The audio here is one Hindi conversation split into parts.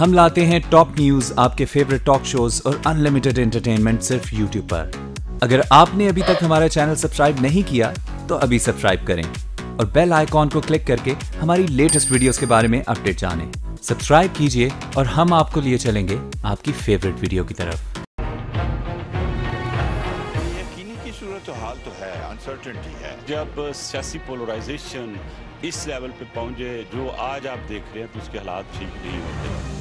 हम लाते हैं टॉप न्यूज आपके फेवरेट टॉक शोज और अनलिमिटेड एंटरटेनमेंट सिर्फ यूट्यूब पर अगर आपने अभी तक हमारा चैनल सब्सक्राइब नहीं किया तो अभी सब्सक्राइब करें और बेल आइकॉन को क्लिक करके हमारी लेटेस्ट वीडियोस के बारे में अपडेट जानें। सब्सक्राइब कीजिए और हम आपको लिए चलेंगे आपकी फेवरेट वीडियो की तरफ तो है अनसर्टेनिटी है जब सियासी पोलराइजेशन इस लेवल पे पहुंचे जो आज आप देख रहे हैं तो उसके हालात ठीक नहीं होते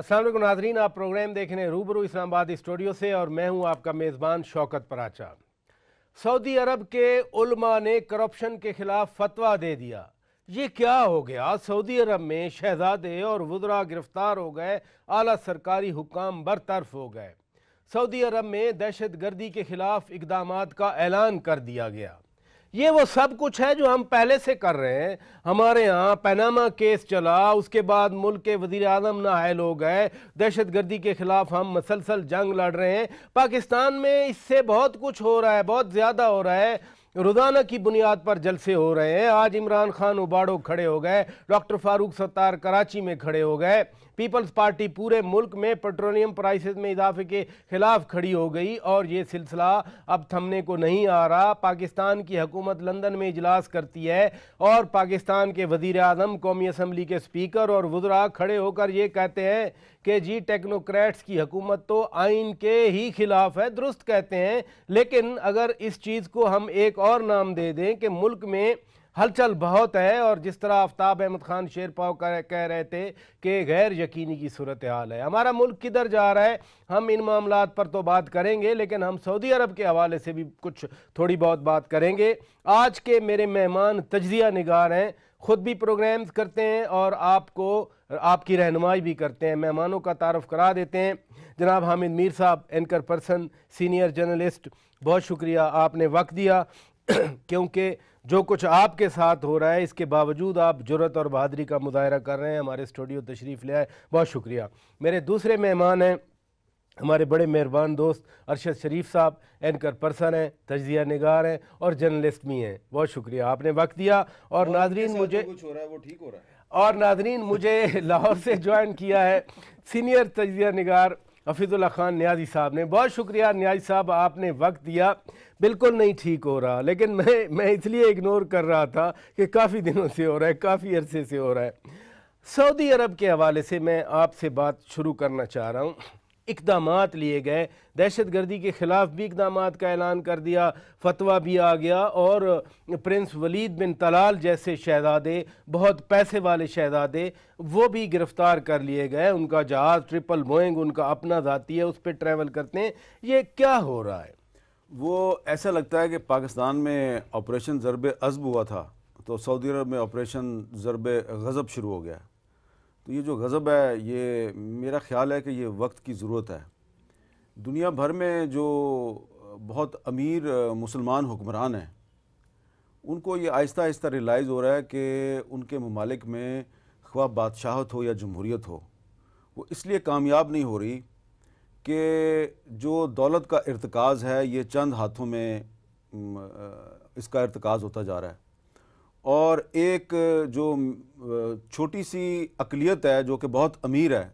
असल नाजरीन आप प्रोग्राम देख रहे हैं रूबरू इस्लामाबाद स्टूडियो से और मैं हूं आपका मेज़बान शौकत पराचा सऊदी अरब के उलमा ने करप्शन के ख़िलाफ़ फतवा दे दिया ये क्या हो गया सऊदी अरब में शहजादे और वजरा गिरफ़्तार हो गए आला सरकारी हुकाम बरतरफ हो गए सऊदी अरब में दहशत गर्दी के ख़िलाफ़ इकदाम का ऐलान कर दिया गया ये वो सब कुछ है जो हम पहले से कर रहे हैं हमारे यहाँ पैनामा केस चला उसके बाद मुल्क के वजीर अजम नाहल हो गए दहशत गर्दी के ख़िलाफ़ हम मसलसल जंग लड़ रहे हैं पाकिस्तान में इससे बहुत कुछ हो रहा है बहुत ज़्यादा हो रहा है रोज़ाना की बुनियाद पर जलसे हो रहे हैं आज इमरान खान उबाड़ो खड़े हो गए डॉक्टर फारूक सत्तार कराची में खड़े हो गए पीपल्स पार्टी पूरे मुल्क में पेट्रोलियम प्राइसेस में इजाफे के खिलाफ खड़ी हो गई और ये सिलसिला अब थमने को नहीं आ रहा पाकिस्तान की हकूमत लंदन में इजलास करती है और पाकिस्तान के वजीर अजम कौमी असम्बली के स्पीकर और वजरा खड़े होकर ये कहते हैं कि जी टेक्नोक्रेट्स की हकूमत तो आइन के ही खिलाफ है दुरुस्त कहते हैं लेकिन अगर इस चीज़ को हम एक और नाम दे दें कि मुल्क में हलचल बहुत है और जिस तरह आफ्ताब अहमद खान शेरपाव कह रहे थे कि गैर यकीनी की सूरत हाल है हमारा मुल्क किधर जा रहा है हम इन मामला पर तो बात करेंगे लेकिन हम सऊदी अरब के हवाले से भी कुछ थोड़ी बहुत बात करेंगे आज के मेरे मेहमान तजिया निगार हैं ख़ुद भी प्रोग्राम्स करते हैं और आपको आपकी रहनुमाई भी करते हैं मेहमानों का तारफ़ करा देते हैं जनाब हामिद मीर साहब एंकर पर्सन सीनियर जर्नलिस्ट बहुत शुक्रिया आपने वक्त दिया क्योंकि जो कुछ आपके साथ हो रहा है इसके बावजूद आप जरूरत और बहादरी का मुजाहरा कर रहे हैं हमारे स्टूडियो तशरीफ़ ले आए बहुत शुक्रिया मेरे दूसरे मेहमान हैं हमारे बड़े मेहरबान दोस्त अरशद शरीफ साहब एंकर पर्सन हैं तजिया नगार हैं और जर्नलिस्ट भी हैं बहुत शुक्रिया आपने वक्त दिया और नाजरीन मुझे कुछ हो रहा है वो ठीक हो रहा है और नाजरीन मुझे लाहौर से ज्वाइन किया है सीनियर तजिया नगार हफीज़ुल्ला ख़ान न्याजी साहब ने बहुत शुक्रिया न्याजी साहब आपने वक्त दिया बिल्कुल नहीं ठीक हो रहा लेकिन मैं मैं इसलिए इग्नोर कर रहा था कि काफ़ी दिनों से हो रहा है काफ़ी अरसे से हो रहा है सऊदी अरब के हवाले से मैं आपसे बात शुरू करना चाह रहा हूँ इकदाम लिए गए दहशत गर्दी के ख़िलाफ़ भी इकदाम का ऐलान कर दिया फतवा भी आ गया और प्रिंस वलीद बिन तलाल जैसे शहजादे बहुत पैसे वाले शहजादे वो भी गिरफ़्तार कर लिए गए उनका जहाज़ ट्रिपल बोइंग उनका अपना ज़ाती है उस पर ट्रैवल करते हैं ये क्या हो रहा है वो ऐसा लगता है कि पाकिस्तान में ऑपरेशन ज़रब अज़ब हुआ था तो सऊदी अरब में ऑपरेशन ज़रब गज़ब शुरू हो गया तो ये जो गज़ब है ये मेरा ख्याल है कि ये वक्त की ज़रूरत है दुनिया भर में जो बहुत अमीर मुसलमान हुक्मरान हैं उनको ये आहिस्ता आहिस्ता रियलाइज़ हो रहा है कि उनके ममालिक में ख्वाब बादशाहत हो या जमहूरीत हो वो इसलिए कामयाब नहीं हो रही कि जो दौलत का इरतकाज़ है ये चंद हाथों में इसका इरतकाज़ होता जा रहा है और एक जो छोटी सी अकलीत है जो कि बहुत अमीर है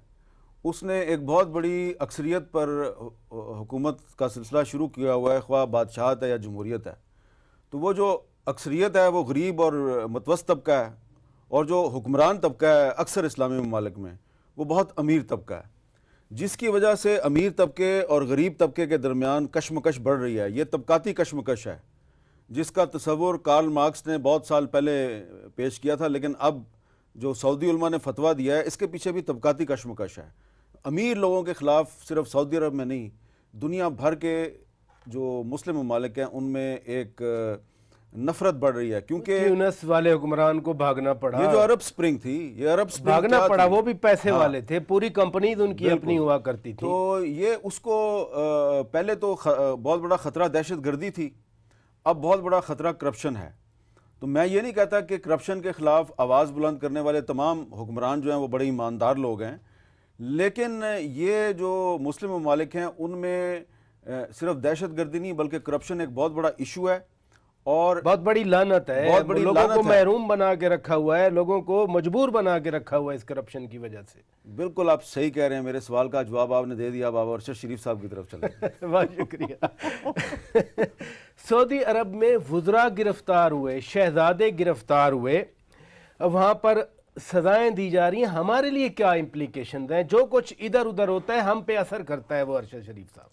उसने एक बहुत बड़ी अक्सरियत पर हुकूमत का सिलसिला शुरू किया हुआ है ख्वा बादशाहत है या जमहूरीत है तो वो जो अक्सरियत है वो गरीब और मतवस तबका है और जो हुक्मरान तबका है अक्सर इस्लामी ममालक में वो बहुत अमीर तबका है जिसकी वजह से अमीर तबके और गरीब तबके के दरमियान कशमकश बढ़ रही है ये तबकाती कशमकश है जिसका तस्वुर कार्ल मार्क्स ने बहुत साल पहले पेश किया था लेकिन अब जो सऊदी उलमा ने फतवा दिया है इसके पीछे भी तबकती कशमकश है अमीर लोगों के ख़िलाफ़ सिर्फ सऊदी अरब में नहीं दुनिया भर के जो मुस्लिम ममालिक हैं उनमें एक नफरत बढ़ रही है क्योंकि यूनस वाले हुक्मरान को भागना पड़ा ये जो अरब स्प्रिंग थी ये अरब स्प्रिंग भागना पड़ा वो भी पैसे हाँ। वाले थे पूरी कंपनी उनकी अपनी हुआ करती थी तो ये उसको पहले तो बहुत बड़ा ख़तरा दहशत गर्दी थी अब बहुत बड़ा ख़तरा करप्शन है तो मैं ये नहीं कहता कि करप्शन के ख़िलाफ़ आवाज़ बुलंद करने वाले तमाम हुक्मरान जो हैं वो बड़े ईमानदार लोग हैं लेकिन ये जो मुस्लिम ममालिक हैं उनमें सिर्फ दहशत गर्दी नहीं बल्कि करप्शन एक बहुत बड़ा इशू है और बहुत बड़ी लानत है बहुत बड़ी लोगों को महरूम बना के रखा हुआ है लोगों को मजबूर बना के रखा हुआ है इस करप्शन की वजह से बिल्कुल आप सही कह रहे हैं मेरे सवाल का जवाब आपने दे दिया बाबा अरशद शरीफ साहब की तरफ चले बहुत शुक्रिया सऊदी अरब में वजरा गिरफ्तार हुए शहजादे गिरफ्तार हुए वहाँ पर सजाएं दी जा रही हैं हमारे लिए क्या इम्प्लीकेशन हैं जो कुछ इधर उधर होता है हम पे असर करता है वो अरशद शरीफ साहब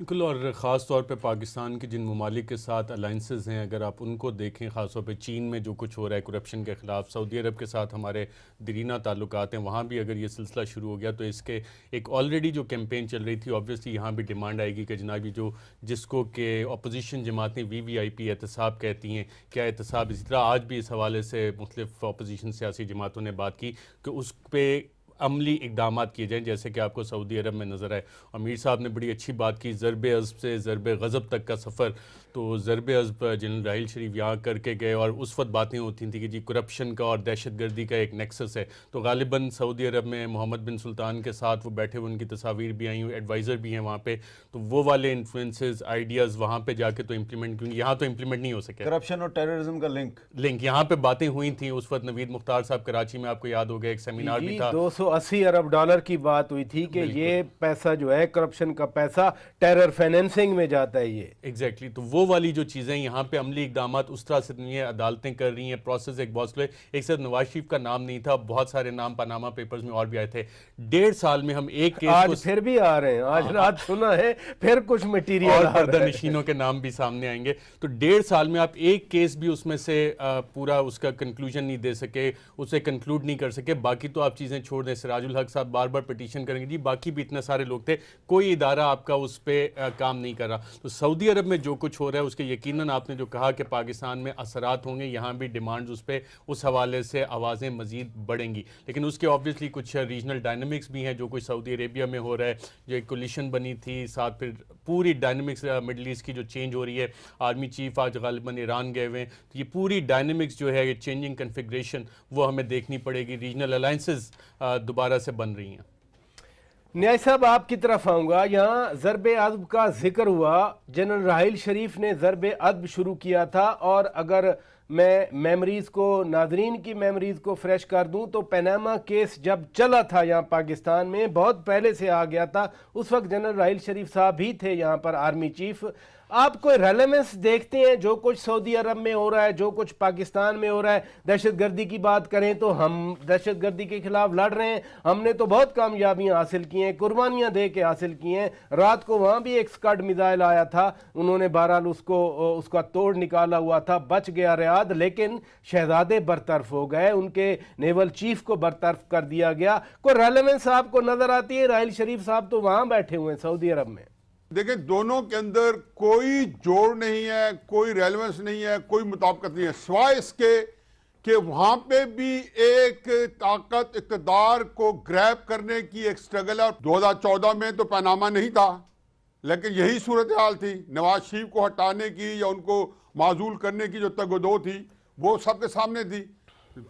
बिल्कुल और ख़ास तौर पे पाकिस्तान के जिन ममालिक के साथ अलाइंसेज हैं अगर आप उनको देखें ख़ास तौर पे चीन में जो कुछ हो रहा है करप्शन के ख़िलाफ़ सऊदी अरब के साथ हमारे दरीना ताल्लुक हैं वहाँ भी अगर ये सिलसिला शुरू हो गया तो इसके एक ऑलरेडी जो कैंपेन चल रही थी ऑब्वियसली यहाँ भी डिमांड आएगी कि जनाब जो जिसको के अपोजिशन जमातें वी वी आई पी एहतसाब कहती हैं क्या एहतसाब इसी तरह आज भी इस हवाले से मुख्तफ अपोजिशन सियासी जमातों ने बात की कि उस पर अमली इकदाम किए जाएँ जैसे कि आपको सऊदी अरब में नज़र आए और मीर साहब ने बड़ी अच्छी बात की ज़रब अज़ब से ज़रब गज़ब तक का सफ़र तो ज़रब अज़ब जनरल राहल शरीफ यहाँ करके गए और उस वक्त बातें होती थी कि जी करप्शन का और दहशत गर्दी का एक नेक्सस है तो गालिबा सऊदी अरब में मोहम्मद बिन सुल्तान के साथ वो बैठे हुए उनकी तस्वीर भी आई हुई एडवाइज़र भी हैं वहाँ पर तो वो वाले इन्फ्लुएंसेज आइडियाज़ वहाँ पर जाके तो इम्प्लीमेंट क्योंकि यहाँ तो इम्प्लीमेंट नहीं हो सके करप्शन और टेररिज्म का लिंक लिंक यहाँ पर बातें हुई थी उस वक्त नवीद मुख्तार साहब कराची में आपको याद हो गया एक सेमिनार भी था दो सौ 180 अरब डॉलर की बात हुई थी कि ये पैसा जो है करप्शन का पैसा टेरर फाइनेंसिंग में जाता है ये एग्जैक्टली exactly, तो वो वाली जो चीज़ें यहाँ पे अमली इकदाम उस तरह से नहीं है अदालतें कर रही हैं प्रोसेस एक बहुत स्लो एक सर नवाज शरीफ का नाम नहीं था बहुत सारे नाम पानामा पेपर्स में और भी आए थे डेढ़ साल में हम एक केस आज फिर भी आ रहे हैं आज हाँ, रात सुना है फिर कुछ मटीरियल मशीनों के नाम भी सामने आएंगे तो डेढ़ साल में आप एक केस भी उसमें से पूरा उसका कंक्लूजन नहीं दे सके उसे कंक्लूड नहीं कर सके बाकी तो आप चीज़ें छोड़ दें सिराजुल हक साहब बार बार पटिशन करेंगे जी बाकी भी इतने सारे लोग थे कोई इदारा आपका उस पर काम नहीं कर रहा तो सऊदी अरब में जो कुछ हो रहा है उसके यकीन आपने जो कहा कि पाकिस्तान में असरात होंगे यहाँ भी डिमांड उस पर उस हवाले से आवाज़ें मजीद बढ़ेंगी लेकिन उसके ऑब्वियसली कुछ रीजनल डायनमिक्स भी हैं जो कुछ सऊदी अरेबिया में हो रहा है जो एक कोलिशन बनी थी साथ फिर पूरी डायनमिक्स मिडल ईस्ट की जो चेंज हो रही है आर्मी चीफ आज गालिबा ईरान गए हुए हैं तो ये पूरी डायनमिक्स जो है ये चेंजिंग कन्फिग्रेशन वो हमें देखनी पड़ेगी रीजनल अलाइंसेज दोबारा से बन रही हैं न्याय साहब आपकी तरफ आऊँगा यहाँ ज़रब अदब का जिक्र हुआ जनरल राहल शरीफ ने ज़रब अदब शुरू किया था और अगर मैं मेमरीज को नाजरीन की मेमरीज को फ्रेश कर दूं तो पैनामा केस जब चला था यहाँ पाकिस्तान में बहुत पहले से आ गया था उस वक्त जनरल राहल शरीफ साहब भी थे यहाँ पर आर्मी चीफ़ आप कोई रेलेवेंस देखते हैं जो कुछ सऊदी अरब में हो रहा है जो कुछ पाकिस्तान में हो रहा है दहशत गर्दी की बात करें तो हम दहशत गर्दी के खिलाफ लड़ रहे हैं हमने तो बहुत कामयाबियां हासिल की हैं कुर्बानियां दे के हासिल की हैं रात को वहाँ भी एक स्कड मिज़ाइल आया था उन्होंने बहरहाल उसको उसका तोड़ निकाला हुआ था बच गया रियाद लेकिन शहजादे बरतरफ हो गए उनके नेवल चीफ को बरतरफ कर दिया गया कोई रेलेवेंस आपको नज़र आती है राहल शरीफ साहब तो वहाँ बैठे हुए हैं सऊदी अरब में देखिए दोनों के अंदर कोई जोड़ नहीं है कोई रेलिवेंस नहीं है कोई मुताबकत नहीं है सिवाय इसके कि वहाँ पे भी एक ताकत इकदार को ग्रैप करने की एक स्ट्रगल है चौदह में तो पैनामा नहीं था लेकिन यही सूरत हाल थी नवाज शरीफ को हटाने की या उनको माजूल करने की जो तगदो थी वो सबके सामने थी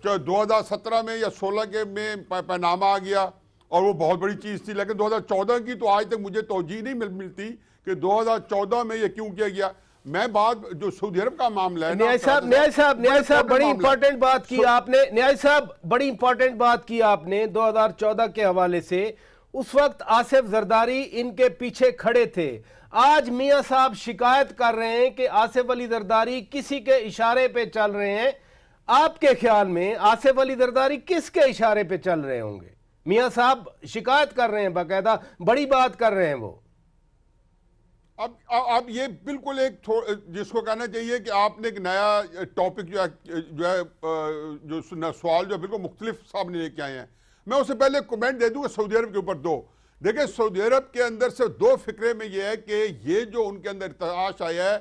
जो 2017 में या 16 के में पैनामा आ गया और वो बहुत बड़ी चीज़ थी लेकिन 2014 की तो आज तक मुझे तोजी नहीं मिल, मिलती कि 2014 में ये क्यों किया गया मैं बात जो सऊदी अरब का मामला है न्याय साहब न्याय साहब न्याय साहब बड़ी इंपॉर्टेंट बात की आपने न्याय साहब बड़ी इंपॉर्टेंट बात की आपने 2014 के हवाले से उस वक्त आसिफ जरदारी इनके पीछे खड़े थे आज मियाँ साहब शिकायत कर रहे हैं कि आसिफ अली जरदारी किसी के इशारे पे चल रहे हैं आपके ख्याल में आसिफ अली जरदारी किसके इशारे पे चल रहे होंगे मियाँ साहब शिकायत कर रहे हैं बाकायदा बड़ी बात कर रहे हैं वो अब अब ये बिल्कुल एक जिसको कहना चाहिए कि आपने एक नया टॉपिक जो है जो है जो सवाल जो बिल्कुल मुख्तलिफ सामने लेके आए हैं मैं उससे पहले कमेंट दे दूंगा सऊदी अरब के ऊपर दो देखिए सऊदी अरब के अंदर से दो फिक्रे में यह है कि ये जो उनके अंदर तलाश आया है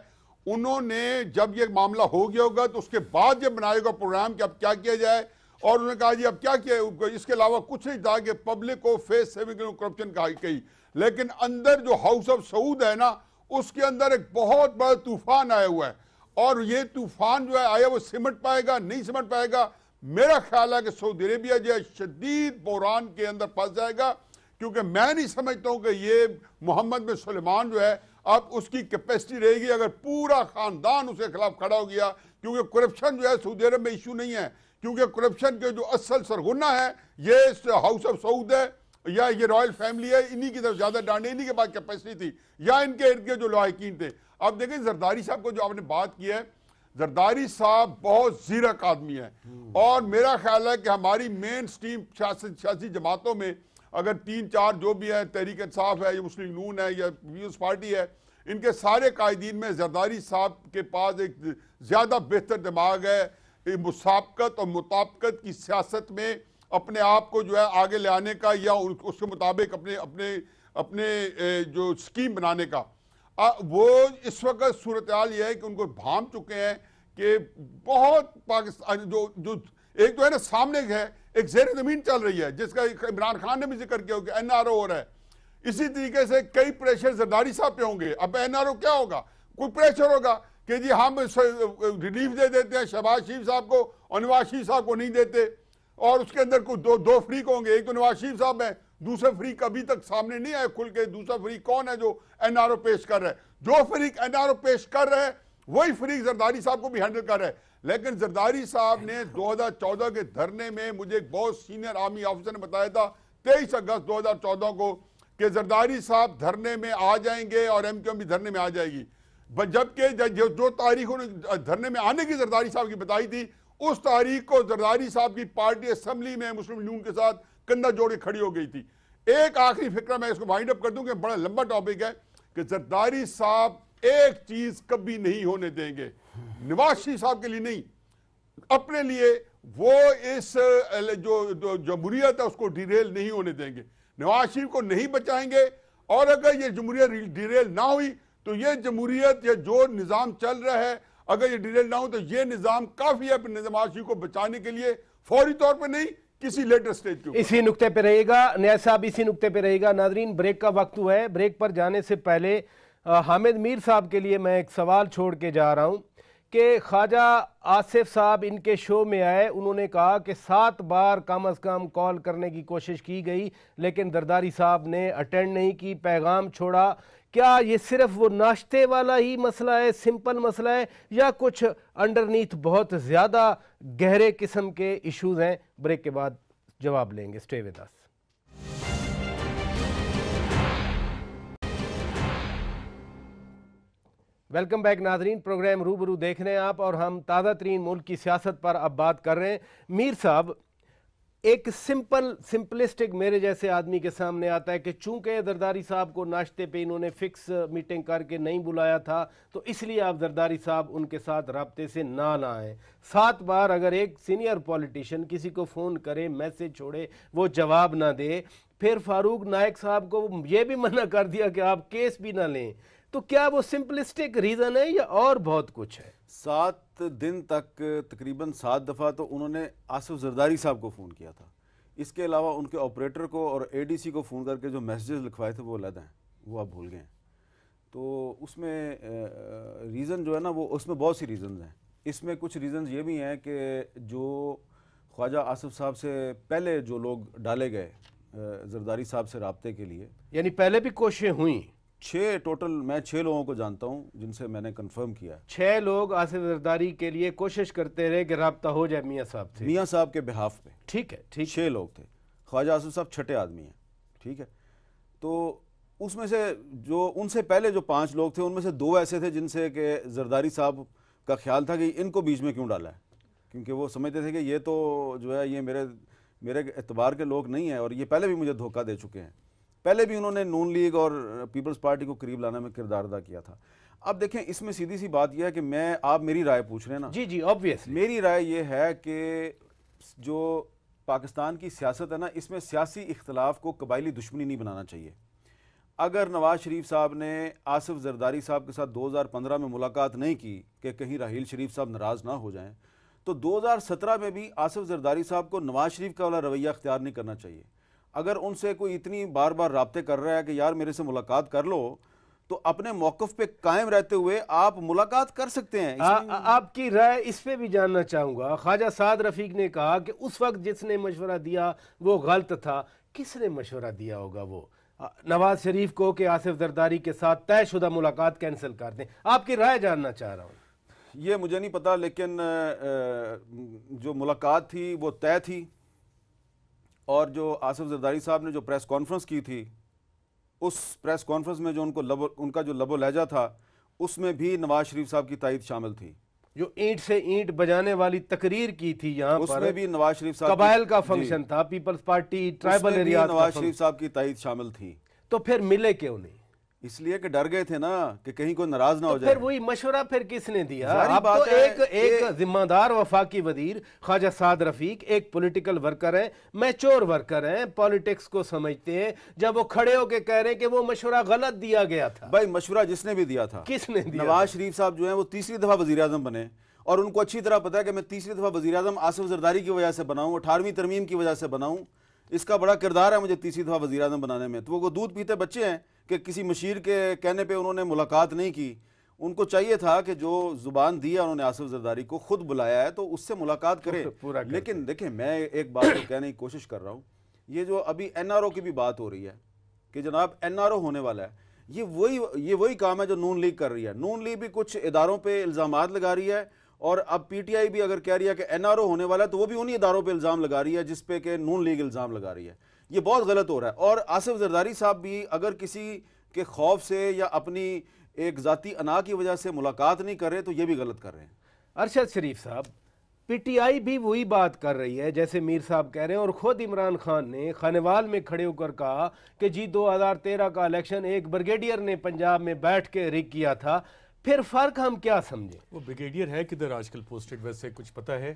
उन्होंने जब ये मामला हो गया होगा तो उसके बाद ये बनाएगा प्रोग्राम कि अब क्या किया जाए और उन्होंने कहा जी अब क्या किया इसके अलावा कुछ नहीं था कि पब्लिक को फेस सेविंग करप्शन कहा कही लेकिन अंदर जो हाउस ऑफ सऊद है ना उसके अंदर एक बहुत बड़ा तूफान आया हुआ है और ये तूफान जो है आया वो सिमट पाएगा नहीं सिमट पाएगा मेरा ख्याल है कि सऊदी अरेबिया जो है शदीद बहरान के अंदर फंस जाएगा क्योंकि मैं नहीं समझता हूँ कि ये मोहम्मद बिन सलमान जो है अब उसकी कैपेसिटी रहेगी अगर पूरा खानदान उसके खिलाफ खड़ा हो गया क्योंकि करप्शन जो है सऊदी अरब में इशू नहीं है क्योंकि करप्शन के जो असल सरगुना है ये हाउस ऑफ सऊद है या ये रॉयल फैमिली है इन्हीं की तरफ ज़्यादा डांडे इन्हीं के पास कैपेसिटी थी या इनके इर्द के जो लाइकिन थे अब देखें जरदारी साहब को जो आपने बात की है जरदारी साहब बहुत जीरक आदमी है हम्म। और मेरा ख्याल है कि हमारी मेन स्ट्रीम सियासी जमातों में अगर तीन चार जो भी हैं तहरीक इंसाफ है या मुस्लिम नून है या पीपल्स पार्टी है इनके सारे कायदीन में जरदारी साहब के पास एक ज़्यादा बेहतर दिमाग है मुसाबकत और मुताबकत की सियासत में अपने आप को जो है आगे ले आने का या उसके मुताबिक अपने अपने अपने जो स्कीम बनाने का आ, वो इस वक्त सूरत हाल यह है कि उनको भाम चुके हैं कि बहुत पाकिस्तान जो जो एक तो है ना सामने है एक जेर ज़मीन चल रही है जिसका इमरान खान ने भी जिक्र किया एन आर ओ हो रहा है इसी तरीके से कई प्रेशर जरदारी साहब पे होंगे अब एन क्या होगा कोई प्रेशर होगा कि जी हम रिलीफ दे देते हैं शहबाज शरीफ साहब को और नवाज शरीफ साहब को नहीं देते और उसके अंदर कुछ दो दो फ्रीक होंगे एक तो नवाज शरीफ साहब है दूसरा फ्रीक अभी तक सामने नहीं आया खुल के दूसरा फ्रीक कौन है जो ओ पेश कर रहा है जो फ्रीक ओ पेश कर रहा है वही फ्रीक जरदारी साहब को भी हैंडल कर रहा है लेकिन जरदारी साहब ने 2014 के धरने में मुझे एक बहुत सीनियर आर्मी ऑफिसर ने बताया था 23 अगस्त 2014 को कि जरदारी साहब धरने में आ जाएंगे और एमक्यूएम भी धरने में आ जाएगी जबकि जो तारीख उन्होंने धरने में आने की जरदारी साहब की बताई थी उस तारीख को जरदारी साहब की पार्टी असम्बली में मुस्लिम लीग के साथ कंधा जोड़ के खड़ी हो गई थी एक आखिरी फिक्र मैं इसको वाइंड अप कर दूं कि बड़ा लंबा टॉपिक है कि जरदारी साहब एक चीज कभी नहीं होने देंगे नवाज शरीफ साहब के लिए नहीं अपने लिए वो इस जो जमहूरियत है उसको डिरेल नहीं होने देंगे नवाज शरीफ को नहीं बचाएंगे और अगर ये जमहूरियत डिरेल ना हुई तो ये जमहूरियत या जो निज़ाम चल रहा है अगर ये डिटेल ना हो तो ये निज़ाम काफ़ी है अपने नमाशी को बचाने के लिए फौरी तौर पर नहीं किसी लेटर स्टेज के इसी नुकते पे रहेगा न्याय साहब इसी नुकते पे रहेगा नाजरीन ब्रेक का वक्त हुआ है ब्रेक पर जाने से पहले हामिद मीर साहब के लिए मैं एक सवाल छोड़ के जा रहा हूँ कि ख्वाजा आसिफ साहब इनके शो में आए उन्होंने कहा कि सात बार कम अज़ कम कॉल करने की कोशिश की गई लेकिन दरदारी साहब ने अटेंड नहीं की पैगाम छोड़ा क्या ये सिर्फ वो नाश्ते वाला ही मसला है सिंपल मसला है या कुछ अंडरनीथ बहुत ज़्यादा गहरे किस्म के इश्यूज़ हैं ब्रेक के बाद जवाब लेंगे stay with us welcome back नाजरीन प्रोग्राम रूबरू देख रहे हैं आप और हम ताज़ा तरीन मुल्क की सियासत पर अब बात कर रहे हैं मीर साहब एक सिंपल सिंपलिस्टिक मेरे जैसे आदमी के सामने आता है कि चूंकि जरदारी साहब को नाश्ते पे इन्होंने फिक्स मीटिंग करके नहीं बुलाया था तो इसलिए आप जरदारी साहब उनके साथ रबते से ना ना आए सात बार अगर एक सीनियर पॉलिटिशियन किसी को फ़ोन करे मैसेज छोड़े वो जवाब ना दे फिर फारूक नायक साहब को ये भी मना कर दिया कि आप केस भी ना लें तो क्या वो सिंपलिस्टिक रीजन है या और बहुत कुछ है सात दिन तक तकरीबन सात दफ़ा तो उन्होंने आसिफ जरदारी साहब को फ़ोन किया था इसके अलावा उनके ऑपरेटर को और एडीसी को फ़ोन करके जो मैसेजेस लिखवाए थे वो अलग हैं वो आप भूल गए हैं तो उसमें रीज़न जो है ना वो उसमें बहुत सी रीज़न हैं इसमें कुछ रीज़न ये भी हैं कि जो ख्वाजा आसिफ साहब से पहले जो लोग डाले गए जरदारी साहब से रबते के लिए यानी पहले भी कोशिशें हुई छः टोटल मैं छः लोगों को जानता हूँ जिनसे मैंने कंफर्म किया है छः लोग आसिफ जरदारी के लिए कोशिश करते रहे कि रबता हो जाए मियाँ साहब से मियाँ साहब के बिहाफ पे ठीक है ठीक छः लोग थे ख्वाजा आसिफ साहब छठे आदमी हैं ठीक है तो उसमें से जो उनसे पहले जो पाँच लोग थे उनमें से दो ऐसे थे जिनसे कि जरदारी साहब का ख्याल था कि इनको बीच में क्यों डाला है क्योंकि वो समझते थे कि ये तो जो है ये मेरे मेरे एतबार के लोग नहीं हैं और ये पहले भी मुझे धोखा दे चुके हैं पहले भी उन्होंने नून लीग और पीपल्स पार्टी को करीब लाने में किरदार अदा किया था अब देखें इसमें सीधी सी बात यह है कि मैं आप मेरी राय पूछ रहे हैं ना जी जी ऑब्वियस मेरी राय यह है कि जो पाकिस्तान की सियासत है ना इसमें सियासी इख्तलाफ को कबायली दुश्मनी नहीं बनाना चाहिए अगर नवाज शरीफ साहब ने आसिफ जरदारी साहब के साथ 2015 में मुलाकात नहीं की कि कहीं राहील शरीफ साहब नाराज़ ना हो जाएं तो 2017 में भी आसिफ जरदारी साहब को नवाज शरीफ का वाला रवैया अख्तियार नहीं करना चाहिए अगर उनसे कोई इतनी बार बार रबते कर रहा है कि यार मेरे से मुलाकात कर लो तो अपने मौकफ पे कायम रहते हुए आप मुलाकात कर सकते हैं आ, आ, आपकी राय इस पे भी जानना चाहूँगा ख्वाजा साद रफीक ने कहा कि उस वक्त जिसने मशवरा दिया वो गलत था किसने मशवरा दिया होगा वो नवाज शरीफ को कि आसिफ जरदारी के साथ तयशुदा मुलाकात कैंसिल कर दें आपकी राय जानना चाह रहा हूँ ये मुझे नहीं पता लेकिन जो मुलाकात थी वो तय थी और जो आसिफ जरदारी साहब ने जो प्रेस कॉन्फ्रेंस की थी उस प्रेस कॉन्फ्रेंस में जो उनको लबो उनका जो लबो लहजा था उसमें भी नवाज शरीफ साहब की तायद शामिल थी जो ईंट से ईंट बजाने वाली तकरीर की थी यहाँ उसमें भी नवाज शरीफ साहब का फंक्शन था peoples party tribal area Nawaz Sharif साहब की तायद शामिल थी तो फिर मिले क्यों नहीं इसलिए कि डर गए थे ना कि कहीं कोई नाराज ना तो हो जाए फिर वही मशवरा फिर किसने दिया तो एक एक जिम्मेदार वफाकी वजीर ख्वाजा साद रफीक एक पॉलिटिकल वर्कर है मैच्योर वर्कर है पॉलिटिक्स को समझते हैं जब वो खड़े होकर कह रहे हैं कि वो मशवरा गलत दिया गया था भाई मशवरा जिसने भी दिया था किसने दिया नवाज शरीफ साहब जो है वो तीसरी दफा वजी बने और उनको अच्छी तरह पता है कि मैं तीसरी दफा वजी आसिफ जरदारी की वजह से बनाऊँ अठारहवीं तरमीम की वजह से बनाऊँ इसका बड़ा किरदार है मुझे तीसरी दफ़ा वजी अजम बनाने में तो वो दूध पीते बच्चे हैं कि किसी मशीर के कहने पर उन्होंने मुलाकात नहीं की उनको चाहिए था कि जो ज़ुबान दी है उन्होंने आसफ जरदारी को ख़ुद बुलाया है तो उससे मुलाकात करें पूरा लेकिन देखें मैं एक बात तो कहने की कोशिश कर रहा हूँ ये जो अभी एन आर ओ की भी बात हो रही है कि जनाब एन आर ओ होने वाला है ये वही ये वही काम है जो नून लीग कर रही है नून लीग भी कुछ इदारों पर इल्ज़ाम लगा रही है और अब पीटीआई भी अगर कह रही है कि एनआरओ होने वाला है तो वो भी उन्हीं इदारों पर इल्ज़ाम लगा रही है जिस पे कि नून लीग इल्ज़ाम लगा रही है ये बहुत गलत हो रहा है और आसिफ जरदारी साहब भी अगर किसी के खौफ से या अपनी एक ज़ाती अना की वजह से मुलाकात नहीं कर रहे तो ये भी गलत कर रहे हैं अरशद शरीफ साहब पीटीआई भी वही बात कर रही है जैसे मीर साहब कह रहे हैं और ख़ुद इमरान खान ने खानवाल में खड़े होकर कहा कि जी 2013 का इलेक्शन एक ब्रिगेडियर ने पंजाब में बैठ के रिक किया था फिर फर्क हम क्या समझे वो ब्रिगेडियर है किधर आजकल पोस्टेड वैसे कुछ पता है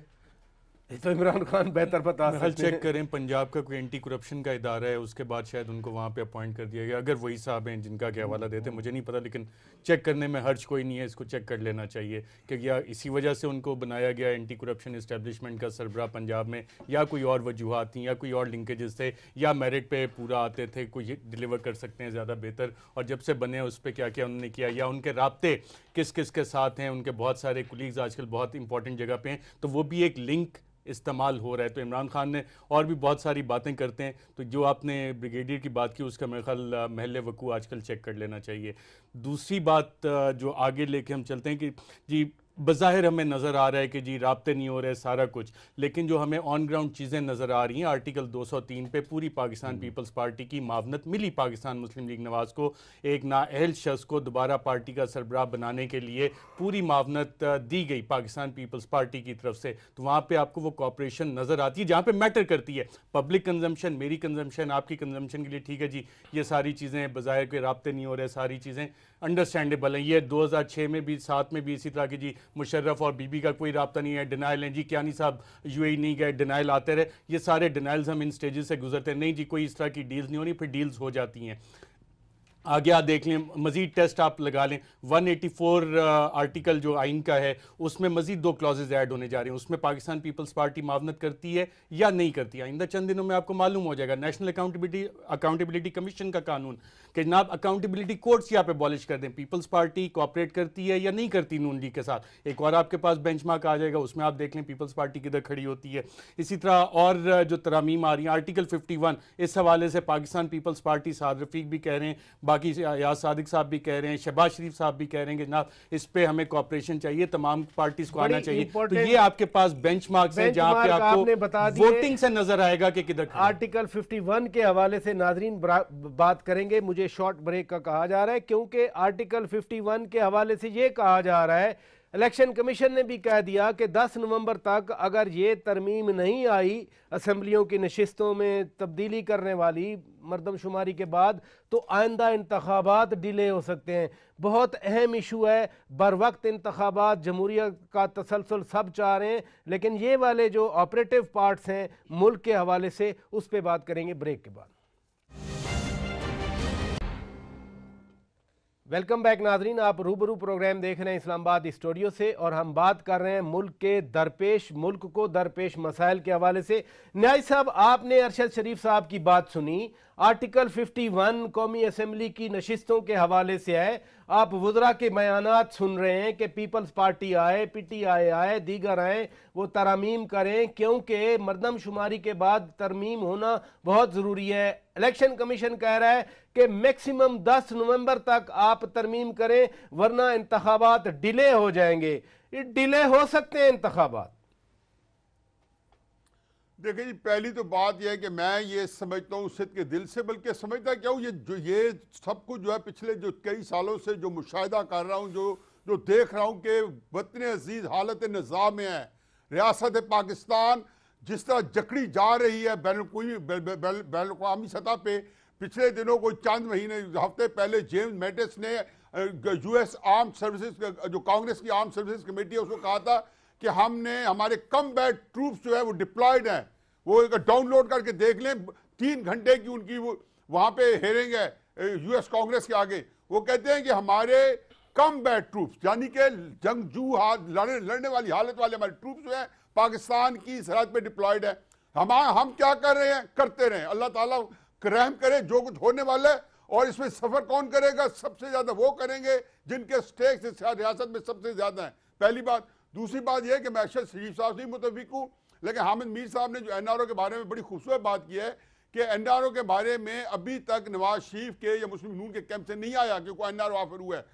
तो इमरान खान बेहतर बता सकते चेक करें पंजाब का कोई एंटी करप्शन का इदारा है उसके बाद शायद उनको वहाँ पे अपॉइंट कर दिया गया अगर वही साहब हैं जिनका के हवाला देते मुझे नहीं पता लेकिन चेक करने में हर्ज कोई नहीं है इसको चेक कर लेना चाहिए कि या इसी वजह से उनको बनाया गया एंटी करप्शन इस्टेब्लिशमेंट का सरबरा पंजाब में या कोई और वजूहत थी या कोई और लिंकेजेस थे या मेरिट पर पूरा आते थे कोई डिलीवर कर सकते हैं ज़्यादा बेहतर और जब से बने उस पर क्या क्या उन्होंने किया या उनके रबते किस किस के साथ हैं उनके बहुत सारे कुलीग्स आजकल बहुत इंपॉर्टेंट जगह पर हैं तो वो भी एक लिंक इस्तेमाल हो रहा है तो इमरान खान ने और भी बहुत सारी बातें करते हैं तो जो आपने ब्रिगेडियर की बात की उसका मेरे ख्याल महल वकू आजकल चेक कर लेना चाहिए दूसरी बात जो आगे लेके हम चलते हैं कि जी बज़ाहिर हमें नज़र आ रहा है कि जी रबते नहीं हो रहे सारा कुछ लेकिन जो हमें ऑन ग्राउंड चीज़ें नज़र आ रही हैं आर्टिकल 203 पर पूरी पाकिस्तान पीपल्स हम्म। पार्टी की मावनत मिली पाकिस्तान मुस्लिम लीग नवाज़ को एक नाअहल शख्स को दोबारा पार्टी का सरबराह बनाने के लिए पूरी मावनत दी गई पाकिस्तान पीपल्स पार्टी की तरफ से तो वहाँ पर आपको वो कॉपरेशन नज़र आती है जहाँ पर मैटर करती है पब्लिक कंजम्पन मेरी कंजम्पन आपकी कंजम्पशन के लिए ठीक है जी ये सारी चीज़ें बज़ाहिर के रबते नहीं हो रहे सारी चीज़ें अंडरस्टैंडेबल हैं ये दो हज़ार छः में भी सात में भी इसी तरह की जी मुशर्रफ और बीबी का कोई रबता नहीं है डिनाइल है जी क्या नहीं साहब यू e नहीं गए डिनाइल आते रहे ये सारे डिनाइल्स हम इन स्टेज से गुजरते हैं नहीं जी कोई इस तरह की डील्स नहीं हो रही फिर डील्स हो जाती हैं आगे आप देख लें मज़ीद टेस्ट आप लगा लें 184 आर्टिकल uh, जो आइन का है उसमें मज़ीद दो क्लॉजेज ऐड होने जा रहे हैं उसमें पाकिस्तान पीपल्स पार्टी मावनत करती है या नहीं करती है आइंदा चंद दिनों में आपको मालूम हो जाएगा नेशनल अकाउंटेबिलिटी अकाउंटेबिलिटी कमीशन का कानून कि जनाब अकाउंटेबिलिटी कोर्ट्स यहाँ पे बॉलिश कर दें पीपल्स पार्टी कॉपरेट करती है या नहीं करती नून लीग के साथ एक और आपके पास बेंच आ जाएगा उसमें आप देख लें पीपल्स पार्टी किधर खड़ी होती है इसी तरह और uh, जो तरामीम आ रही हैं आर्टिकल फिफ्टी इस हवाले से पाकिस्तान पीपल्स पार्टी साद रफीक भी कह रहे हैं बाकी याद सादिक साहब भी कह रहे हैं शहबाज शरीफ साहब भी कह रहे हैं कि जनाब इस पर हमें कॉपरेशन चाहिए तमाम पार्टीज को आना चाहिए तो ये आपके पास बेंच मार्क है जहाँ पे आपको बता वोटिंग से नजर आएगा कि किधर आर्टिकल 51 के हवाले से नाजरीन बात करेंगे मुझे शॉर्ट ब्रेक का कहा जा रहा है क्योंकि आर्टिकल 51 के हवाले से ये कहा जा रहा है इलेक्शन कमीशन ने भी कह दिया कि 10 नवंबर तक अगर ये तरमीम नहीं आई असम्बलियों की नशस्तों में तब्दीली करने वाली मरदमशुमारी के बाद तो आइंदा इंतबात डिले हो सकते हैं बहुत अहम इशू है बर वक्त इंतबात जमहूरियत का तसलसल सब चाह रहे हैं लेकिन ये वाले जो ऑपरेटिव पार्ट्स हैं मुल्क के हवाले से उस पर बात करेंगे ब्रेक के बाद वेलकम बैक नाजरीन आप रूबरू प्रोग्राम देख रहे हैं इस्लामाबाद स्टूडियो से और हम बात कर रहे हैं मुल्क के दरपेश मुल्क को दरपेश मसाइल के हवाले से न्याय साहब आपने अरशद शरीफ साहब की बात सुनी आर्टिकल 51 कौमी असम्बली की नशस्तों के हवाले से है आप वजरा के बयान सुन रहे हैं कि पीपल्स पार्टी आए पी टी आई आए दीगर आए वो तरामीम करें क्योंकि मरदमशुमारी के बाद तरमीम होना बहुत ज़रूरी है इलेक्शन कमीशन कह रहा है कि मैक्सिमम 10 नवंबर तक आप तरमीम करें वरना इंतबात डिले हो जाएंगे डिले हो सकते हैं इंतबात देखिए जी पहली तो बात यह है कि मैं ये समझता हूँ सिद्ध के दिल से बल्कि समझता क्या हूँ ये जो ये सब कुछ जो है पिछले जो कई सालों से जो मुशाह कर रहा हूँ जो जो देख रहा हूँ कि वतन अजीज़ हालत निज़ाम में है रियासत पाकिस्तान जिस तरह जकड़ी जा रही है बैन बैन अवी सतह पर पिछले दिनों कोई चंद महीने हफ्ते पहले जेम्स मेटिस ने यू एस आर्म सर्विस जो कांग्रेस की आर्म सर्विस कमेटी है उसको कहा था कि हमने हमारे कम बैड ट्रूप्स जो है वो डिप्लॉयड हैं वो डाउनलोड करके देख लें तीन घंटे की उनकी वो वहां पे हेरिंग है यूएस कांग्रेस के आगे वो कहते हैं कि हमारे कम बैड ट्रूप्स यानी कि जंगजू हाथ लड़ने लड़ने वाली हालत वाले हमारे ट्रूप्स जो है पाकिस्तान की सरहद पे डिप्लॉयड है हम हम क्या कर रहे हैं करते रहे अल्लाह ताला रहम करे जो कुछ होने वाला है और इसमें सफर कौन करेगा सबसे ज्यादा वो करेंगे जिनके स्टेक्स रियासत में सबसे ज्यादा है पहली बात दूसरी बात यह कि मैं अरशद शरीफ साहब से मुतफिक हूँ लेकिन हामिद मीर साहब ने जो एनआरओ के बारे में बड़ी खूबसूरत बात की है कि एनआरओ के बारे में अभी तक नवाज शरीफ के या मुस्लिम नून के कैंप से नहीं आया कि कोई एनआरओ ऑफर हुआ है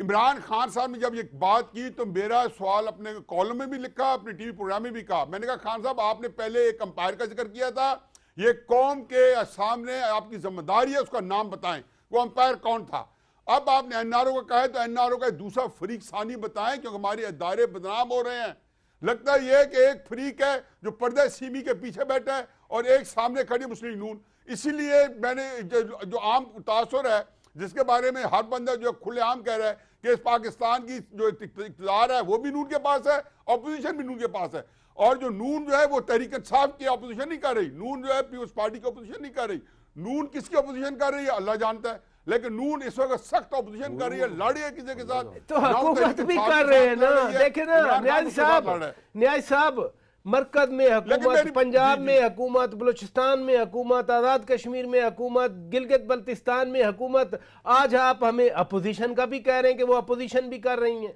इमरान खान साहब ने जब ये बात की तो मेरा सवाल अपने कॉलम में भी लिखा अपने टीवी प्रोग्राम में भी कहा मैंने कहा खान साहब आपने पहले एक अंपायर का जिक्र किया था ये कौम के सामने आपकी जिम्मेदारी है उसका नाम बताएं वो अंपायर कौन था अब आपने एन आर ओ का कहा है तो एन आर ओ का दूसरा फरीक सानी बताएं क्योंकि हमारे इदारे बदनाम हो रहे हैं लगता यह है कि एक फ्रीक है जो पर्दे सीमी के पीछे बैठा है और एक सामने खड़ी मुस्लिम नून इसीलिए मैंने जो आम तासर है जिसके बारे में हर बंदा जो खुलेआम कह रहा है कि इस पाकिस्तान की जो इकतदार है वो भी नून के पास है अपोजिशन भी नून के पास है और जो नून जो है वो तहरीक साहब की अपोजिशन नहीं कर रही नून जो है पीपल्स पार्टी की अपोजिशन नहीं कर रही नून किसकी अपोजिशन कर रही है अल्लाह जानता है लेकिन नून इस वक्त सख्त ऑपोजिशन कर रही है लड़ी है किसी के साथ तो हकूमत भी कर रहे हैं ना देखे ना न्याय साहब न्याय साहब मरकज में हकूमत पंजाब में हकूमत बलूचिस्तान में हकूमत आज़ाद कश्मीर में हकूमत गिलगित बल्तिस्तान में हकूमत आज आप हमें अपोजिशन का भी कह रहे हैं कि वो अपोजिशन भी कर रही हैं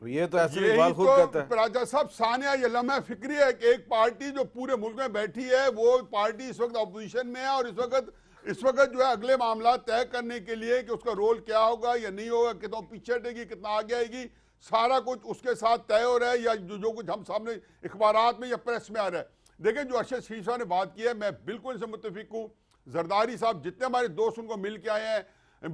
तो ये तो ऐसे इकबाल खुद तो कहता है राजा साहब सानिया ये लम्हा फिक्री है कि एक पार्टी जो पूरे मुल्क में बैठी है वो पार्टी इस वक्त अपोजिशन में है और इस वक्त इस वक्त जो है अगले मामला तय करने के लिए कि उसका रोल क्या होगा या नहीं होगा कितना पीछे हटेगी कितना आगे आएगी सारा कुछ उसके साथ तय हो रहा है या जो जो कुछ हम सामने अखबार में या प्रेस में आ रहा है देखिए जो अरशद शीशा ने बात की है मैं बिल्कुल इनसे मुतफिक हूँ जरदारी साहब जितने हमारे दोस्त उनको मिल के आए हैं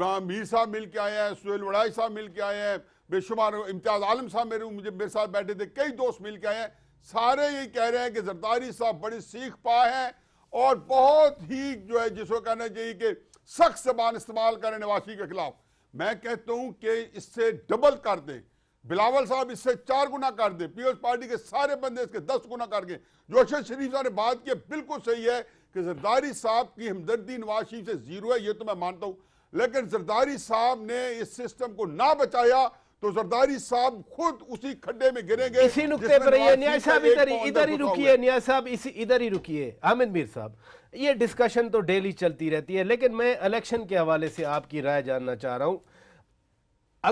हाँ, मीर साहब मिल के आए हैं सुहेल वड़ाई साहब मिल के आए हैं बेशुमार इम्तियाज़ आलम साहब मेरे मुझे मेरे साथ बैठे थे कई दोस्त मिल के आए हैं सारे ये कह रहे हैं कि जरदारी साहब बड़ी सीख पाए हैं और बहुत ही जो है जिसको कहना चाहिए कि सख्त जबान इस्तेमाल करें नवासी के खिलाफ मैं कहता हूं कि इससे डबल कर दे बिलावल साहब इससे चार गुना कर दे पीपल्स पार्टी के सारे बंदे इसके दस गुना कर दें जोशर शरीफ साहब ने बात की बिल्कुल सही है कि जरदारी साहब की हमदर्दी नवाज शरीफ से जीरो है ये तो मैं मानता हूं लेकिन जरदारी साहब ने इस सिस्टम को ना बचाया तो जरदारी साहब खुद उसी खड्डे में गिरेंगे इसी नुकते पर ये न्याय साहब इधर ही इधर ही रुकिए न्याय साहब इसी इधर ही रुकिए हामिद मीर साहब ये डिस्कशन तो डेली चलती रहती है लेकिन मैं इलेक्शन के हवाले से आपकी राय जानना चाह रहा हूं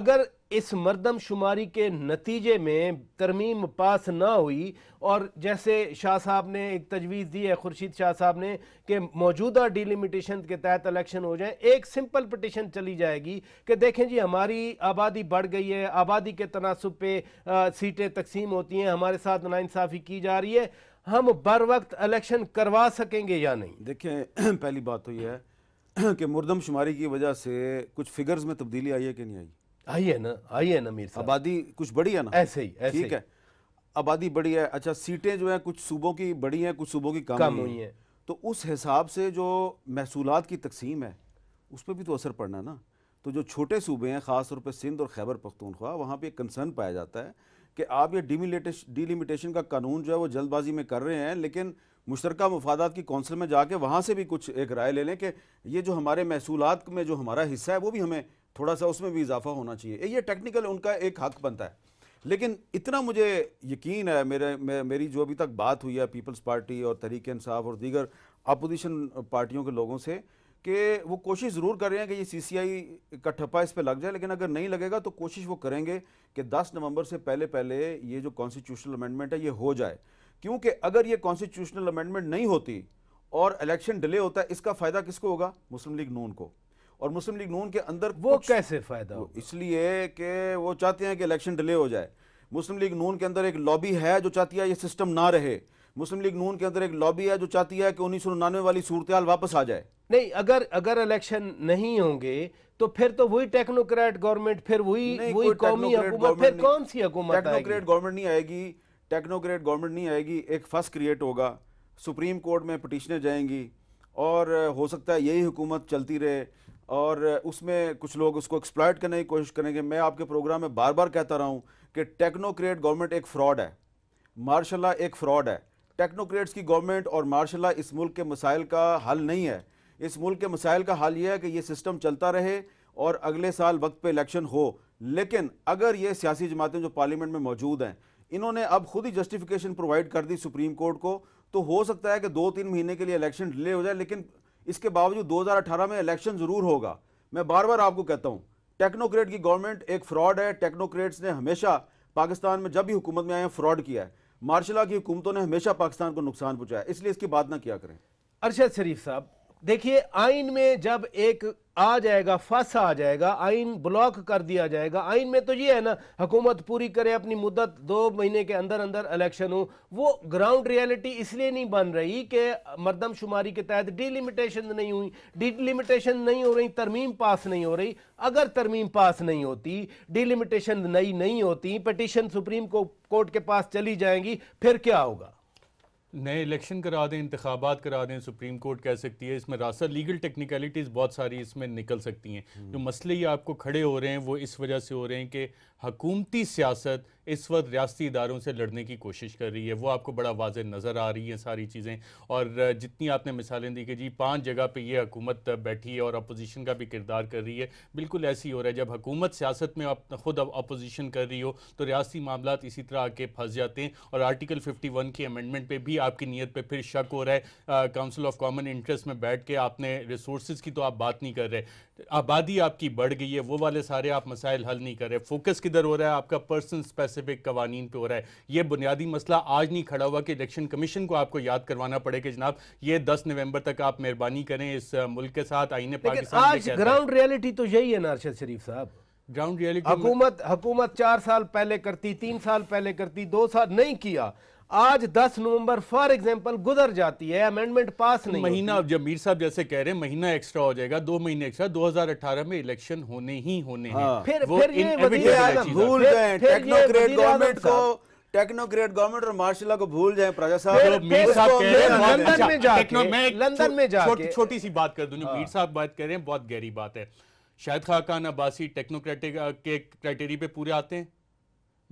अगर इस मरदमशुमारी के नतीजे में तरमीम पास ना हुई और जैसे शाह साहब ने एक तजवीज़ दी है खुर्शीद शाह साहब ने कि मौजूदा डिलिमिटेशन के तहत इलेक्शन हो जाए एक सिंपल पटिशन चली जाएगी कि देखें जी हमारी आबादी बढ़ गई है आबादी के तनासब पे सीटें तकसीम होती हैं हमारे साथ नाइंसाफ़ी की जा रही है हम बर वक्त इलेक्शन करवा सकेंगे या नहीं देखें पहली बात तो यह है कि मुर्दम शुमारी की वजह से कुछ फिगर्स में तब्दीली आई है कि नहीं आई आई है ना आई है ना मीर आबादी कुछ बड़ी है ना ऐसे ही ऐसे ठीक है आबादी बड़ी है अच्छा सीटें जो है कुछ सूबों की बड़ी हैं कुछ सूबों की कम, कम हुई हैं तो उस हिसाब से जो महसूलत की तकसीम है उस पर भी तो असर पड़ना ना तो जो छोटे सूबे हैं ख़ासतौर पर सिंध और खैबर पख्तूनख्वा वहाँ पर एक कंसर्न पाया जाता है कि आप ये डिलिमिटेशन का कानून जो है वो जल्दबाजी में कर रहे हैं लेकिन मुश्तर मफादात की कौंसिल में जाके वहाँ से भी कुछ एक राय ले लें कि ये जो हमारे महसूलत में जो हमारा हिस्सा है वो भी हमें थोड़ा सा उसमें भी इजाफा होना चाहिए ये टेक्निकल उनका एक हक बनता है लेकिन इतना मुझे यकीन है मेरे मे, मेरी जो अभी तक बात हुई है पीपल्स पार्टी और तहरीक इंसाफ और दीगर अपोजिशन पार्टियों के लोगों से कि वो कोशिश ज़रूर कर रहे हैं कि ये सीसीआई का ठप्पा इस पर लग जाए लेकिन अगर नहीं लगेगा तो कोशिश वो करेंगे कि 10 नवंबर से पहले पहले ये जो कॉन्स्टिट्यूशनल अमेंडमेंट है ये हो जाए क्योंकि अगर ये कॉन्स्टिट्यूशनल अमेंडमेंट नहीं होती और इलेक्शन डिले होता है इसका फ़ायदा किसको होगा मुस्लिम लीग नून को और मुस्लिम लीग नून के अंदर वो कैसे फायदा इसलिए कि वो चाहते हैं कि इलेक्शन डिले हो जाए मुस्लिम लीग नून के अंदर एक लॉबी है जो चाहती है ये सिस्टम ना रहे मुस्लिम लीग नून के अंदर एक लॉबी है जो चाहती है कि उन्नीस वाली सूरत वापस आ जाए नहीं अगर अगर इलेक्शन नहीं होंगे तो फिर तो वही टेक्नोक्रेट गवर्नमेंट फिर वही वही कौमी फिर कौन सी टेक्नोक्रेट गवर्नमेंट नहीं आएगी टेक्नोक्रेट गवर्नमेंट नहीं आएगी एक फस क्रिएट होगा सुप्रीम कोर्ट में पटिशनें जाएंगी और हो सकता है यही हुकूमत चलती रहे और उसमें कुछ लोग उसको एक्सप्लॉयट करने की कोशिश करेंगे मैं आपके प्रोग्राम में बार बार कहता रहा हूँ कि टेक्नोक्रेट गवर्नमेंट एक फ्रॉड है मार्शाला एक फ्रॉड है टेक्नोक्रेट्स की गवर्नमेंट और मार्शाला इस मुल्क के मसाइल का हल नहीं है इस मुल्क के मसाइल का हल यह है कि ये सिस्टम चलता रहे और अगले साल वक्त पे इलेक्शन हो लेकिन अगर ये सियासी जमातें जो पार्लियामेंट में मौजूद हैं इन्होंने अब खुद ही जस्टिफिकेशन प्रोवाइड कर दी सुप्रीम कोर्ट को तो हो सकता है कि दो तीन महीने के लिए इलेक्शन डिले हो जाए लेकिन इसके बावजूद 2018 में इलेक्शन ज़रूर होगा मैं बार बार आपको कहता हूँ टेक्नोक्रेट की गवर्नमेंट एक फ्रॉड है टेक्नोक्रेट्स ने हमेशा पाकिस्तान में जब भी हुकूमत में आए हैं फ्रॉड किया है मार्शला की हुकूमतों ने हमेशा पाकिस्तान को नुकसान पहुंचाया इसलिए इसकी बात ना किया करें अरशद शरीफ साहब देखिए आइन में जब एक आ जाएगा फस आ जाएगा आइन ब्लॉक कर दिया जाएगा आइन में तो ये है ना हुकूमत पूरी करे अपनी मुद्दत दो महीने के अंदर अंदर इलेक्शन हो वो ग्राउंड रियलिटी इसलिए नहीं बन रही कि मरदमशुमारी के तहत डिलिमिटेशन नहीं हुई डिलिमिटेशन नहीं हो रही तरमीम पास नहीं हो रही अगर तरमीम पास नहीं होती डिलिमिटेशन नई नहीं होती पटिशन सुप्रीम कोर्ट के पास चली जाएंगी फिर क्या होगा नए इलेक्शन करा दें इंतबात करा दें सुप्रीम कोर्ट कह सकती है इसमें रास्ता लीगल टेक्निकलिटीज़ बहुत सारी इसमें निकल सकती हैं जो हम्म। मसले ही आपको खड़े हो रहे हैं वो इस वजह से हो रहे हैं कि हकूमती सियासत इस वक्त रियाती इदारों से लड़ने की कोशिश कर रही है वो आपको बड़ा वाज नज़र आ रही हैं सारी चीज़ें और जितनी आपने मिसालें दी कि जी पाँच जगह पर यह हुकूमत बैठी है और अपोजिशन का भी किरदार कर रही है बिल्कुल ऐसी हो रहा है जब हुकूमत सियासत में ख़ुद अपोजिशन कर रही हो तो रियासी मामला इसी तरह आके फंस जाते हैं और आर्टिकल फिफ्टी वन की अमेंडमेंट पर भी आपकी नीयत पर फिर शक हो रहा है काउंसिल ऑफ कॉमन इंटरेस्ट में बैठ के आपने रिसोर्स की तो आप बात नहीं कर रहे आबादी आपकी बढ़ गई है वो वाले सारे आप मसाइल हल नहीं कर रहे फोकस किधर हो रहा है आपका पर्सन स्पेसिफिक कवानीन पे हो रहा है ये बुनियादी मसला आज नहीं खड़ा हुआ कि इलेक्शन कमीशन को आपको याद करवाना पड़े कि जनाब ये दस नवंबर तक आप मेहरबानी करें इस मुल्क के साथ आईने पाकिस्तान ग्राउंड रियलिटी तो यही है नारशद शरीफ साहब ग्राउंड रियलिटी हकूमत चार साल पहले करती तीन साल पहले करती दो साल नहीं किया आज 10 नवंबर फॉर एग्जांपल गुजर जाती है अमेंडमेंट पास नहीं महीना अब जमीर साहब जैसे कह रहे हैं महीना एक्स्ट्रा हो जाएगा दो महीने एक्स्ट्रा 2018 में इलेक्शन होने ही होने हैं हाँ। फिर भूल टेक्नोक्रेट गवर्नमेंट को टेक्नोक्रेट गवर्नमेंट और मार्शला को भूल जाए प्रजा साहब तो लंदन अच्छा- में जाके छोटी सी बात कर दूं हाँ। मीर साहब बात कर रहे हैं बहुत गहरी बात है शायद खाकान अब्बासी टेक्नोक्रेटिक के क्राइटेरिया पे पूरे आते हैं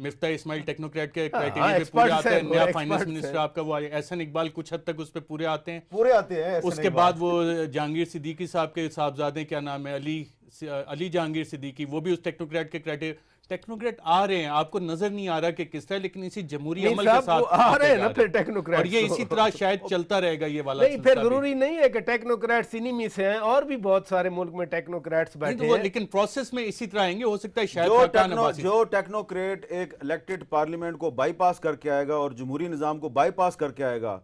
मिफ्ता इस्माइल टेक्नोक्रेट के क्राइटेरिया हाँ, पे पूरे आते हैं नया फाइनेंस मिनिस्टर आपका वो एहसन इकबाल कुछ हद तक उस पर पूरे आते हैं पूरे आते हैं उसके बाद वो जहांगीर सिद्दीकी साहब के साहबजादे क्या नाम है अली अली जहांगीर सिद्दीकी वो भी उस टेक्नोक्रेट के क्राइटेरिया टेक्नोक्रेट आ रहे हैं आपको नजर नहीं आ रहा कि किस तरह लेकिन इसी जमहूरी अमल के साथ आ रहे हैं ना फिर टेक्नोक्रेट और ये इसी तरह शायद चलता रहेगा ये वाला नहीं फिर जरूरी नहीं है कि टेक्नोक्रेट इन्हीं में से हैं और भी बहुत सारे मुल्क में टेक्नोक्रेट्स तो बैठे हैं लेकिन प्रोसेस में इसी तरह आएंगे हो सकता है शायद जो टेक्नोक्रेट एक इलेक्टेड पार्लियामेंट को बाईपास करके आएगा और जमहूरी निज़ाम को बाईपास करके आएगा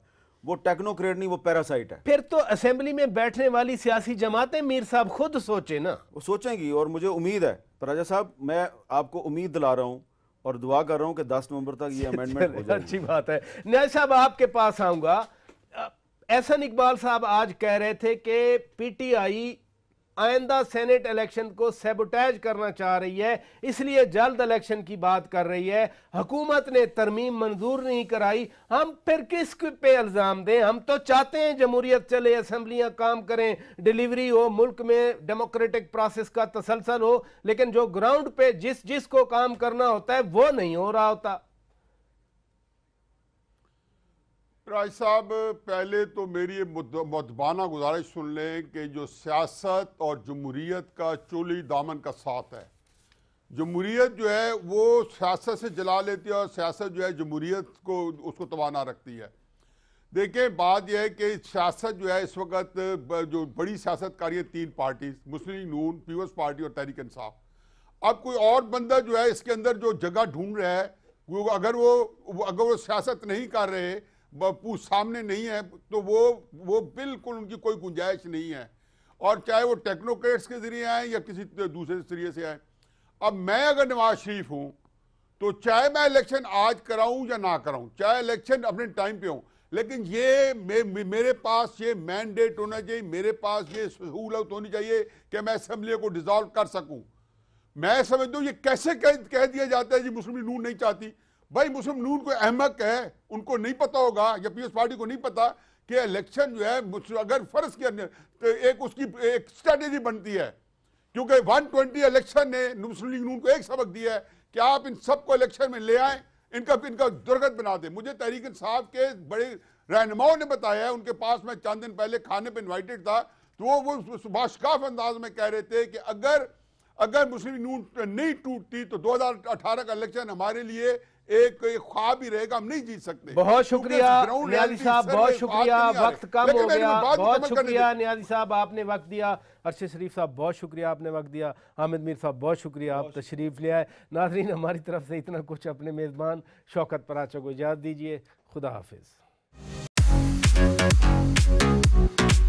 वो टेक्नोक्रेट नहीं वो पैरासाइट है फिर तो असेंबली में बैठने वाली सियासी जमातें मीर साहब खुद सोचे ना वो सोचेंगी और मुझे उम्मीद है तो राजा साहब मैं आपको उम्मीद दिला रहा हूँ और दुआ कर रहा हूँ कि दस नवंबर तक ये अमेंडमेंट अच्छी बात है न्याय साहब आपके पास आऊँगा एहसन इकबाल साहब आज कह रहे थे कि पीटीआई आइंदा सेनेट इलेक्शन को सेबोटैज करना चाह रही है इसलिए जल्द इलेक्शन की बात कर रही है हुकूमत ने तरमीम मंजूर नहीं कराई हम फिर किस पे इल्ज़ाम दें हम तो चाहते हैं जमहूरियत चले असम्बलियाँ काम करें डिलीवरी हो मुल्क में डेमोक्रेटिक प्रोसेस का तसलसल हो लेकिन जो ग्राउंड पे जिस जिस को काम करना होता है वो नहीं हो रहा होता राज साहब पहले तो मेरी ये मतबाना गुजारिश सुन लें कि जो सियासत और जमहूरीत का चोली दामन का साथ है जमहूरीत जो है वो सियासत से जला लेती है और सियासत जो है जमहूरीत को उसको तबाना रखती है देखिए बात यह है कि सियासत जो है इस वक्त जो बड़ी सियासत रही है तीन पार्टीज मुस्लिम नून पीपल्स पार्टी और तहरीक इंसाफ अब कोई और बंदा जो है इसके अंदर जो जगह ढूंढ रहा है वो अगर वो अगर वो सियासत नहीं कर रहे पूछ सामने नहीं है तो वो वो बिल्कुल उनकी कोई गुंजाइश नहीं है और चाहे वो टेक्नोक्रेट्स के जरिए आए या किसी दूसरे जरिए से आए अब मैं अगर नवाज शरीफ हूँ तो चाहे मैं इलेक्शन आज कराऊं या ना कराऊं चाहे इलेक्शन अपने टाइम पे हो लेकिन ये मे, मे, मेरे पास ये मैंडेट होना चाहिए मेरे पास ये सहूलत होनी चाहिए कि मैं असम्बली को डिजॉल्व कर सकूं मैं समझता हूँ ये कैसे कह, कह दिया जाता है जी मुस्लिम नून नहीं चाहती भाई मुस्लिम नून को अहमक है उनको नहीं पता होगा या पीएस पार्टी को नहीं पता कि इलेक्शन जो है अगर फर्ज के अंदर तो एक उसकी एक स्ट्रेटेजी बनती है क्योंकि 120 इलेक्शन ने मुस्लिम नून को एक सबक दिया है कि आप इन सबको इलेक्शन में ले आए इनका इनका दुर्गत बना दें मुझे तहरीक साहब के बड़े रहनुमाओं ने बताया उनके पास मैं चंद दिन पहले खाने पर इन्वाइटेड था तो वो वो सुभाषकाफ अंदाज में कह रहे थे कि अगर अगर मुस्लिम नून नहीं टूटती तो 2018 का इलेक्शन हमारे लिए एक, ख्वाब ही रहेगा हम नहीं जीत सकते बहुत शुक्रिया न्याजी साहब बहुत शुक्रिया वक्त कम हो गया बहुत शुक्रिया न्यायाधीश साहब आपने वक्त दिया अरशद शरीफ साहब बहुत शुक्रिया आपने वक्त दिया हामिद मीर साहब बहुत शुक्रिया आप तशरीफ ले आए नाजरीन हमारी तरफ से इतना कुछ अपने मेज़बान शौकत पराचा को इजाज़त दीजिए खुदा हाफिज़